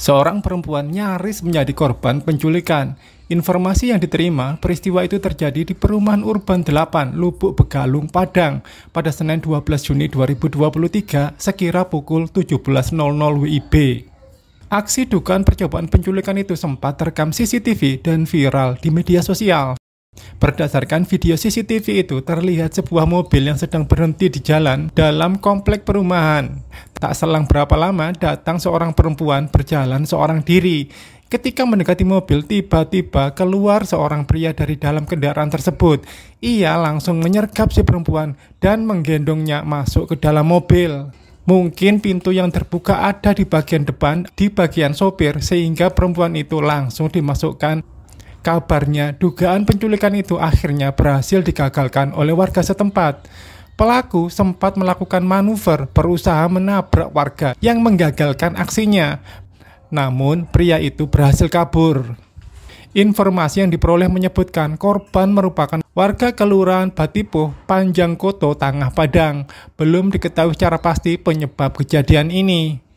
Seorang perempuan nyaris menjadi korban penculikan. Informasi yang diterima, peristiwa itu terjadi di perumahan urban 8, Lubuk Begalung, Padang pada Senin 12 Juni 2023 sekira pukul 17.00 WIB. Aksi dugaan percobaan penculikan itu sempat terekam CCTV dan viral di media sosial. Berdasarkan video CCTV itu, terlihat sebuah mobil yang sedang berhenti di jalan dalam komplek perumahan. Tak selang berapa lama datang seorang perempuan berjalan seorang diri. Ketika mendekati mobil, tiba-tiba keluar seorang pria dari dalam kendaraan tersebut. Ia langsung menyergap si perempuan dan menggendongnya masuk ke dalam mobil. Mungkin pintu yang terbuka ada di bagian depan, di bagian sopir, sehingga perempuan itu langsung dimasukkan. Kabarnya, dugaan penculikan itu akhirnya berhasil digagalkan oleh warga setempat. Pelaku sempat melakukan manuver berusaha menabrak warga yang menggagalkan aksinya. Namun, pria itu berhasil kabur. Informasi yang diperoleh menyebutkan korban merupakan warga Kelurahan Batipuh, Panjang Koto, Tangah Padang. Belum diketahui secara pasti penyebab kejadian ini.